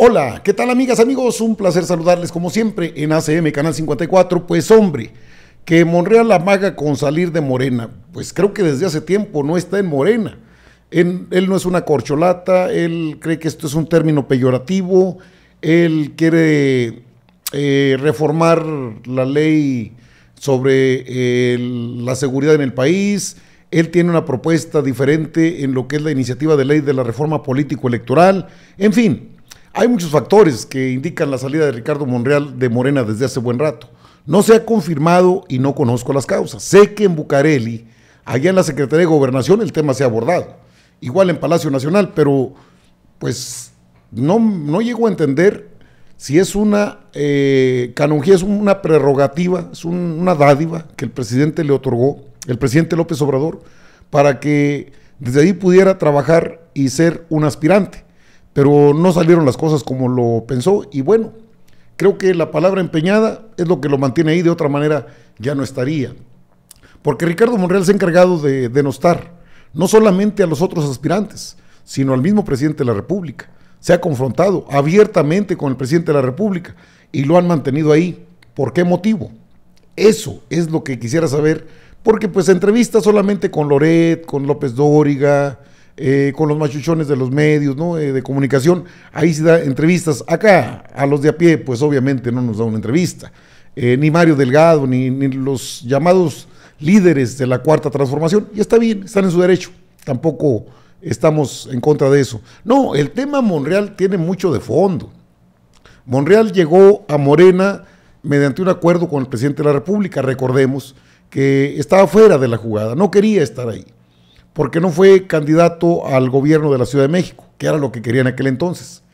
Hola, ¿qué tal amigas, amigos? Un placer saludarles como siempre en ACM Canal 54. Pues hombre, que Monreal la maga con salir de Morena. Pues creo que desde hace tiempo no está en Morena. él no es una corcholata, él cree que esto es un término peyorativo, él quiere eh, reformar la ley sobre eh, la seguridad en el país, él tiene una propuesta diferente en lo que es la iniciativa de ley de la reforma político-electoral, en fin hay muchos factores que indican la salida de Ricardo Monreal de Morena desde hace buen rato. No se ha confirmado y no conozco las causas. Sé que en Bucareli, allá en la Secretaría de Gobernación, el tema se ha abordado. Igual en Palacio Nacional, pero pues no, no llego a entender si es una eh, es una prerrogativa, es una dádiva que el presidente le otorgó, el presidente López Obrador, para que desde ahí pudiera trabajar y ser un aspirante pero no salieron las cosas como lo pensó y bueno, creo que la palabra empeñada es lo que lo mantiene ahí, de otra manera ya no estaría. Porque Ricardo Monreal se ha encargado de denostar no solamente a los otros aspirantes, sino al mismo presidente de la República. Se ha confrontado abiertamente con el presidente de la República y lo han mantenido ahí. ¿Por qué motivo? Eso es lo que quisiera saber, porque pues entrevista solamente con Loret, con López Dóriga, eh, con los machuchones de los medios, eh, de comunicación, ahí se da entrevistas. Acá, a los de a pie, pues obviamente no nos da una entrevista. Eh, ni Mario Delgado, ni, los llamados líderes de la cuarta transformación. Y está bien, están en su derecho. Tampoco estamos en contra de eso. No, el tema Monreal tiene mucho de fondo. Monreal llegó a Morena mediante un acuerdo con el presidente de la República, recordemos, que estaba fuera de la jugada, no quería estar ahí porque no fue candidato al gobierno de la Ciudad de México, que era lo que quería en aquel entonces.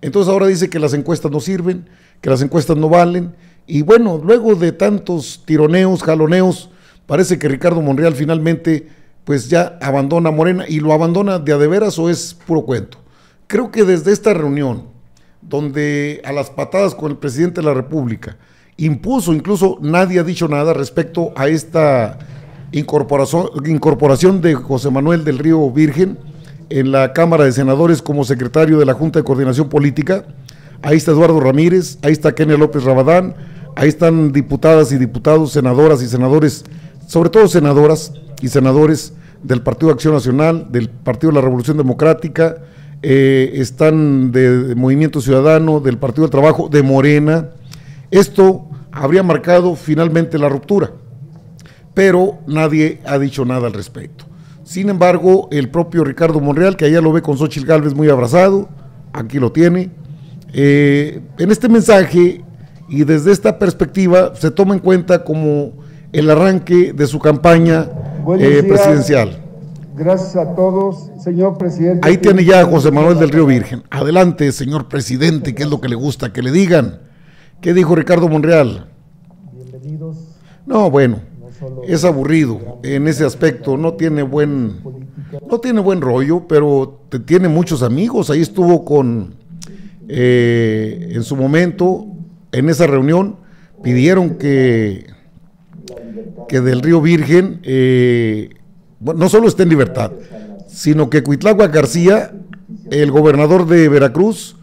Entonces ahora dice que las encuestas no sirven, que las encuestas no valen, y bueno, luego de tantos tironeos, jaloneos, parece que Ricardo Monreal finalmente pues ya abandona a Morena, y lo abandona de a de veras o es puro cuento. Creo que desde esta reunión, donde a las patadas con el presidente de la República, impuso, incluso nadie ha dicho nada respecto a esta incorporación, incorporación de José Manuel del Río Virgen en la Cámara de Senadores como secretario de la Junta de Coordinación Política. Ahí está Eduardo Ramírez, ahí está Kenia López Rabadán, ahí están diputadas y diputados, senadoras y senadores, sobre todo senadoras y senadores del Partido de Acción Nacional, del Partido de la Revolución Democrática, eh, están de Movimiento Ciudadano, del Partido del Trabajo, de Morena. Esto habría marcado finalmente la ruptura pero nadie ha dicho nada al respecto. Sin embargo, el propio Ricardo Monreal, que allá lo ve con Xochitl Galvez muy abrazado, aquí lo tiene, eh, en este mensaje y desde esta perspectiva se toma en cuenta como el arranque de su campaña eh, presidencial. Gracias a todos, señor presidente. Ahí tiene ya José Manuel del Río Virgen. Adelante, señor presidente, ¿qué es lo que le gusta que le digan? ¿Qué dijo Ricardo Monreal? Bienvenidos. No, bueno, es aburrido en ese aspecto, no tiene buen, no tiene buen rollo, pero te, tiene muchos amigos. Ahí estuvo con, eh, en su momento, en esa reunión, pidieron que, que del Río Virgen, eh, no solo esté en libertad, sino que Cuitlagua García, el gobernador de Veracruz,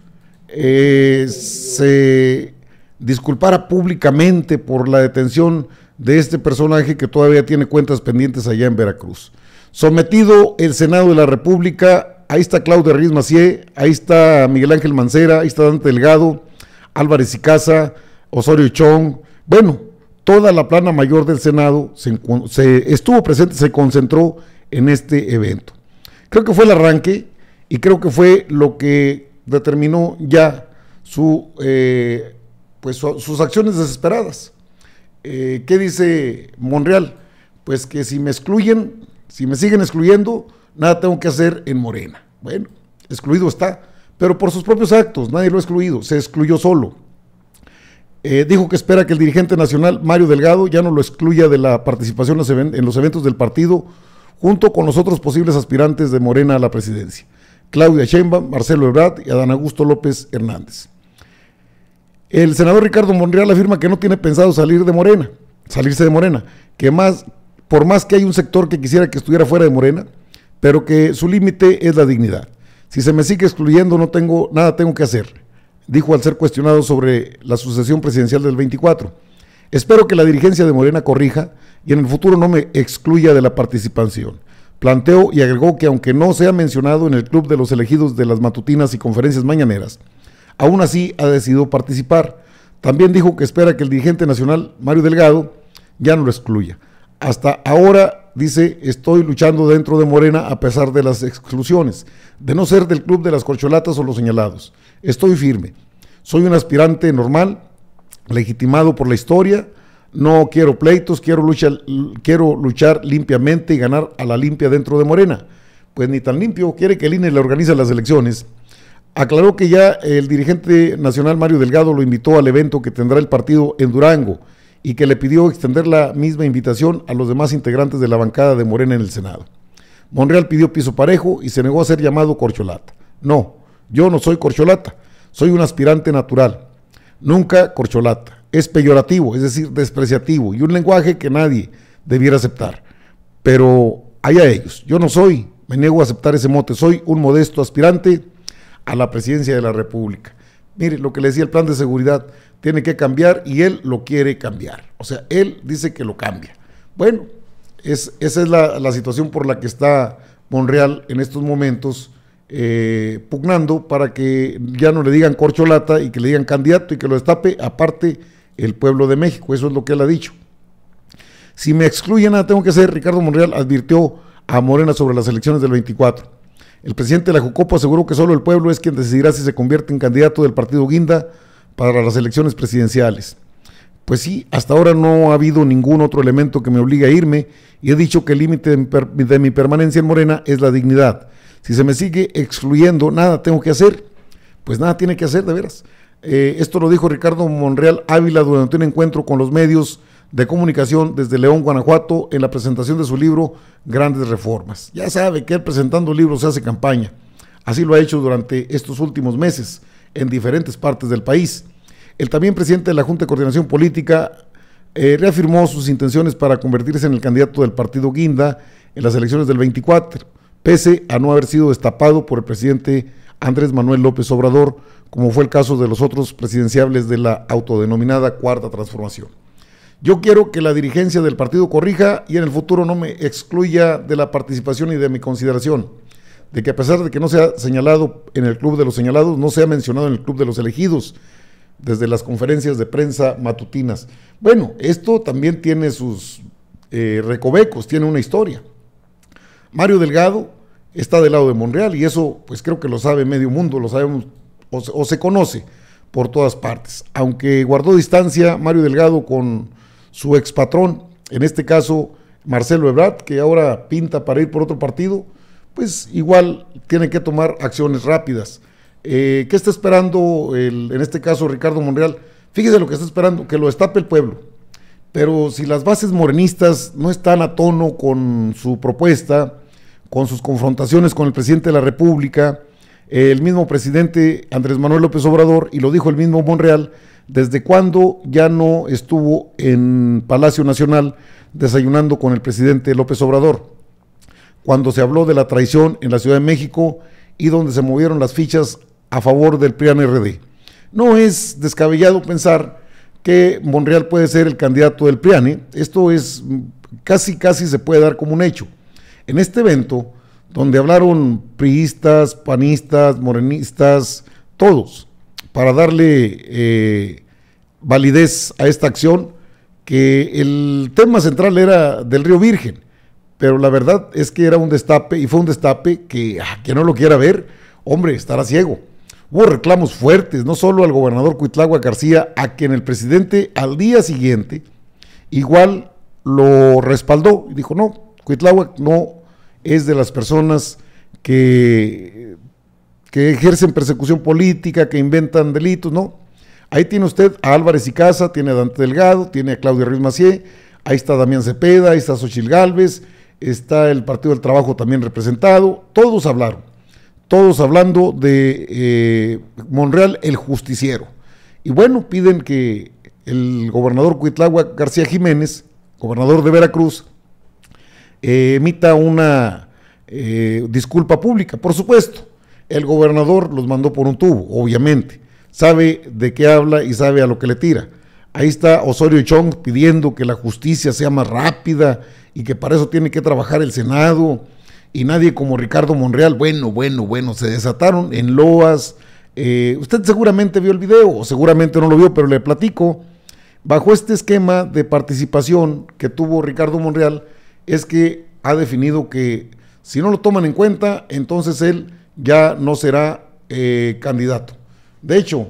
eh, se disculpara públicamente por la detención de este personaje que todavía tiene cuentas pendientes allá en Veracruz. Sometido el Senado de la República, ahí está Claudia Riz Macié, ahí está Miguel Ángel Mancera, ahí está Dante Delgado, Álvarez y Casa, Osorio Chong, bueno, toda la plana mayor del Senado se, estuvo presente, se concentró en este evento. Creo que fue el arranque y creo que fue lo que determinó ya su, eh, pues, sus acciones desesperadas. Eh, ¿qué dice Monreal? Pues que si me excluyen, si me siguen excluyendo, nada tengo que hacer en Morena. Bueno, excluido está, pero por sus propios actos, nadie lo ha excluido, se excluyó solo. Eh, dijo que espera que el dirigente nacional, Mario Delgado, ya no lo excluya de la participación en los eventos del partido, junto con los otros posibles aspirantes de Morena a la presidencia, Claudia Sheinbaum, Marcelo Ebrard y Adán Augusto López Hernández. El senador Ricardo Monreal afirma que no tiene pensado salir de Morena, salirse de Morena, que más, por más que hay un sector que quisiera que estuviera fuera de Morena, pero que su límite es la dignidad. Si se me sigue excluyendo, no tengo nada tengo que hacer, dijo al ser cuestionado sobre la sucesión presidencial del 24. Espero que la dirigencia de Morena corrija y en el futuro no me excluya de la participación. Planteó y agregó que aunque no sea mencionado en el club de los elegidos de las matutinas y conferencias mañaneras, aún así ha decidido participar. También dijo que espera que el dirigente nacional, Mario Delgado, ya no lo excluya. Hasta ahora, dice, estoy luchando dentro de Morena a pesar de las exclusiones, de no ser del club de las corcholatas o los señalados. Estoy firme. Soy un aspirante normal, legitimado por la historia. No quiero pleitos, quiero luchar, quiero luchar limpiamente y ganar a la limpia dentro de Morena. Pues ni tan limpio quiere que el INE le organice las elecciones Aclaró que ya el dirigente nacional Mario Delgado lo invitó al evento que tendrá el partido en Durango y que le pidió extender la misma invitación a los demás integrantes de la bancada de Morena en el Senado. Monreal pidió piso parejo y se negó a ser llamado corcholata. No, yo no soy corcholata, soy un aspirante natural. Nunca corcholata. Es peyorativo, es decir, despreciativo y un lenguaje que nadie debiera aceptar. Pero a ellos, yo no soy, me niego a aceptar ese mote, soy un modesto aspirante a la presidencia de la República. Mire, lo que le decía el plan de seguridad tiene que cambiar y él lo quiere cambiar. O sea, él dice que lo cambia. Bueno, es, esa es la, situación por la que está Monreal en estos momentos eh, pugnando para que ya no le digan corcholata y que le digan candidato y que lo destape aparte el pueblo de México. Eso es lo que él ha dicho. Si me excluyen, nada tengo que hacer. Ricardo Monreal advirtió a Morena sobre las elecciones del 24. El presidente de la Jucopo aseguró que solo el pueblo es quien decidirá si se convierte en candidato del partido Guinda para las elecciones presidenciales. Pues sí, hasta ahora no ha habido ningún otro elemento que me obligue a irme y he dicho que el límite de mi permanencia en Morena es la dignidad. Si se me sigue excluyendo, nada tengo que hacer. Pues nada tiene que hacer, de veras. Eh, esto lo dijo Ricardo Monreal Ávila durante un encuentro con los medios de Comunicación desde León, Guanajuato, en la presentación de su libro Grandes Reformas. Ya sabe que él presentando libros se hace campaña. Así lo ha hecho durante estos últimos meses en diferentes partes del país. El también presidente de la Junta de Coordinación Política eh, reafirmó sus intenciones para convertirse en el candidato del partido Guinda en las elecciones del 24, pese a no haber sido destapado por el presidente Andrés Manuel López Obrador, como fue el caso de los otros presidenciables de la autodenominada Cuarta Transformación. Yo quiero que la dirigencia del partido corrija y en el futuro no me excluya de la participación y de mi consideración, de que a pesar de que no sea señalado en el Club de los Señalados, no sea mencionado en el Club de los Elegidos, desde las conferencias de prensa matutinas. Bueno, esto también tiene sus eh, recovecos, tiene una historia. Mario Delgado está del lado de Monreal y eso pues creo que lo sabe medio mundo, lo sabemos o se conoce por todas partes. Aunque guardó distancia Mario Delgado con su expatrón, en este caso Marcelo Ebrard, que ahora pinta para ir por otro partido, pues igual tiene que tomar acciones rápidas. Eh, ¿Qué está esperando, en este caso, Ricardo Monreal? Fíjese lo que está esperando, que lo destape el pueblo. Pero si las bases morenistas no están a tono con su propuesta, con sus confrontaciones con el presidente de la República, el mismo presidente Andrés Manuel López Obrador, y lo dijo el mismo Monreal, desde cuándo ya no estuvo en Palacio Nacional desayunando con el presidente López Obrador, cuando se habló de la traición en la Ciudad de México y donde se movieron las fichas a favor del PRIAN RD. No es descabellado pensar que Monreal puede ser el candidato del PRIAN. ¿eh? Esto es mm, casi, casi se puede dar como un hecho. En este evento, donde hablaron priistas, panistas, morenistas, todos, para darle eh, validez a esta acción, que el tema central era del río Virgen, pero la verdad es que era un destape y fue un destape que, ah, que no lo quiera ver, hombre, estará ciego. Hubo reclamos fuertes, no solo al gobernador Cuitlagua García, a quien el presidente al día siguiente igual lo respaldó y dijo, no, Cuitlagua no es de las personas que que ejercen persecución política, que inventan delitos, no. Ahí tiene usted a Álvarez y Casa, tiene a Dante Delgado, tiene a Claudio Ruiz Macié, ahí está Damián Cepeda, ahí está Xochil Gálvez, está el Partido del Trabajo también representado, todos hablaron, todos hablando de eh, Monreal el justiciero. Y bueno, piden que el gobernador Cuitlagua García Jiménez, gobernador de Veracruz, eh, emita una eh, disculpa pública, por supuesto. El gobernador los mandó por un tubo, obviamente. Sabe de qué habla y sabe a lo que le tira. Ahí está Osorio Chong pidiendo que la justicia sea más rápida y que para eso tiene que trabajar el Senado. Y nadie como Ricardo Monreal, bueno, bueno, bueno, se desataron en loas. Eh, usted seguramente vio el video, o seguramente no lo vio, pero le platico. Bajo este esquema de participación que tuvo Ricardo Monreal, es que ha definido que si no lo toman en cuenta, entonces él ya no será eh, candidato. De hecho,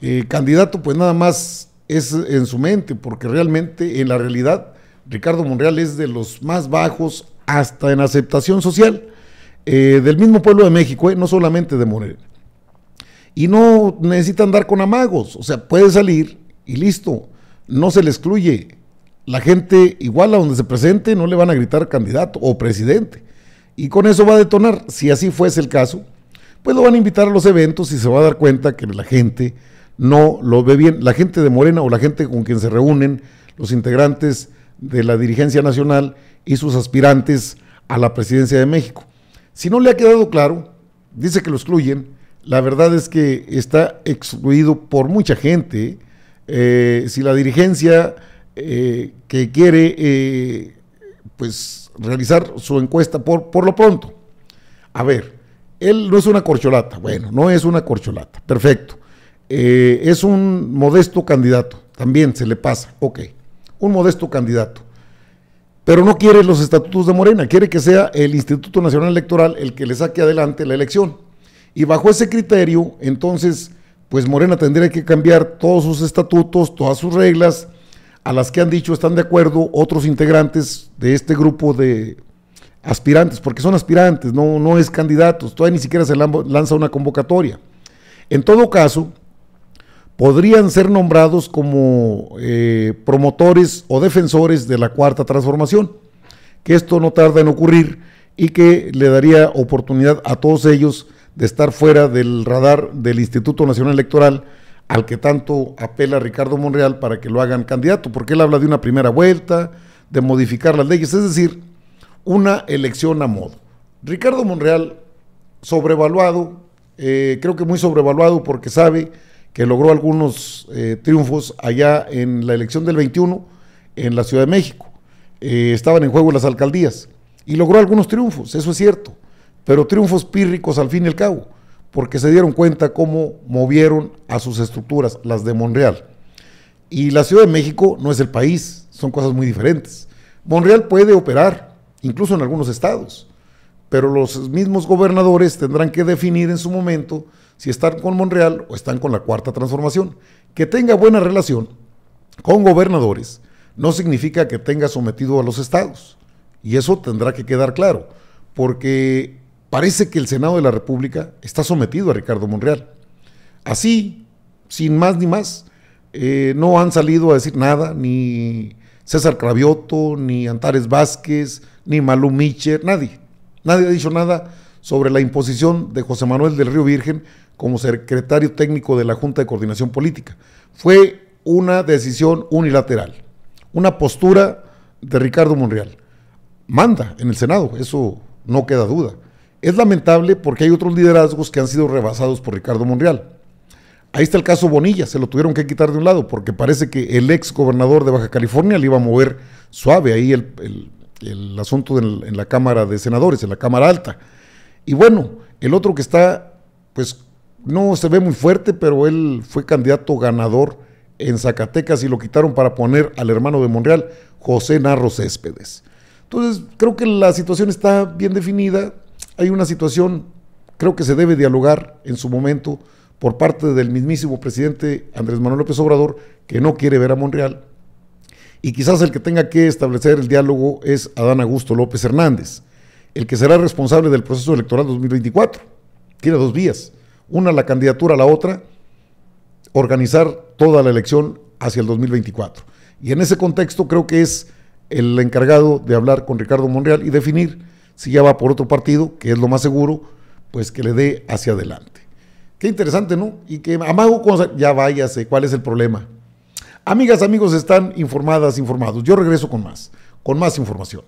eh, candidato pues nada más es en su mente, porque realmente en la realidad Ricardo Monreal es de los más bajos hasta en aceptación social eh, del mismo pueblo de México, no solamente de Monreal. Y no necesita andar con amagos, o sea, puede salir y listo, no se le excluye. La gente igual a donde se presente no le van a gritar candidato o presidente y con eso va a detonar. Si así fuese el caso, pues lo van a invitar a los eventos y se va a dar cuenta que la gente no lo ve bien. La gente de Morena o la gente con quien se reúnen, los integrantes de la dirigencia nacional y sus aspirantes a la presidencia de México. Si no le ha quedado claro, dice que lo excluyen. La verdad es que está excluido por mucha gente. Eh, si la dirigencia eh, que quiere, eh, pues realizar su encuesta por, por lo pronto. A ver, él no es una corcholata, bueno, no es una corcholata, perfecto. Eh, es un modesto candidato, también se le pasa, ok, un modesto candidato. Pero no quiere los estatutos de Morena, quiere que sea el Instituto Nacional Electoral el que le saque adelante la elección. Y bajo ese criterio, entonces, pues Morena tendría que cambiar todos sus estatutos, todas sus reglas, a las que han dicho están de acuerdo otros integrantes de este grupo de aspirantes, porque son aspirantes, no, no es candidatos, todavía ni siquiera se lanza una convocatoria. En todo caso, podrían ser nombrados como eh, promotores o defensores de la cuarta transformación, que esto no tarda en ocurrir y que le daría oportunidad a todos ellos de estar fuera del radar del Instituto Nacional Electoral, al que tanto apela Ricardo Monreal para que lo hagan candidato, porque él habla de una primera vuelta, de modificar las leyes, es decir, una elección a modo. Ricardo Monreal, sobrevaluado, eh, creo que muy sobrevaluado porque sabe que logró algunos eh, triunfos allá en la elección del 21 en la Ciudad de México. Eh, estaban en juego las alcaldías y logró algunos triunfos, eso es cierto, pero triunfos pírricos al fin y al cabo porque se dieron cuenta cómo movieron a sus estructuras, las de Monreal. Y la Ciudad de México no es el país, son cosas muy diferentes. Monreal puede operar, incluso en algunos estados, pero los mismos gobernadores tendrán que definir en su momento si están con Monreal o están con la cuarta transformación. Que tenga buena relación con gobernadores no significa que tenga sometido a los estados. Y eso tendrá que quedar claro, porque Parece que el Senado de la República está sometido a Ricardo Monreal. Así, sin más ni más, eh, no han salido a decir nada, ni César Cravioto, ni Antares Vázquez, ni Malú Michel, nadie. Nadie ha dicho nada sobre la imposición de José Manuel del Río Virgen como secretario técnico de la Junta de Coordinación Política. Fue una decisión unilateral, una postura de Ricardo Monreal. Manda en el Senado, eso no queda duda. Es lamentable porque hay otros liderazgos que han sido rebasados por Ricardo Monreal. Ahí está el caso Bonilla, se lo tuvieron que quitar de un lado porque parece que el ex gobernador de Baja California le iba a mover suave ahí el, el, asunto en, en la Cámara de Senadores, en la Cámara Alta. Y bueno, el otro que está, pues no se ve muy fuerte, pero él fue candidato ganador en Zacatecas y lo quitaron para poner al hermano de Monreal, José Narro Céspedes. Entonces, creo que la situación está bien definida, hay una situación, creo que se debe dialogar en su momento por parte del mismísimo presidente Andrés Manuel López Obrador, que no quiere ver a Monreal. Y quizás el que tenga que establecer el diálogo es Adán Augusto López Hernández, el que será responsable del proceso electoral 2024. Tiene dos vías, una la candidatura, la otra organizar toda la elección hacia el 2024. Y en ese contexto creo que es el encargado de hablar con Ricardo Monreal y definir si ya va por otro partido, que es lo más seguro, pues que le dé hacia adelante. Qué interesante, ¿no? Y que amago Ya váyase, ¿cuál es el problema? Amigas, amigos, están informadas, informados. Yo regreso con más, con más información.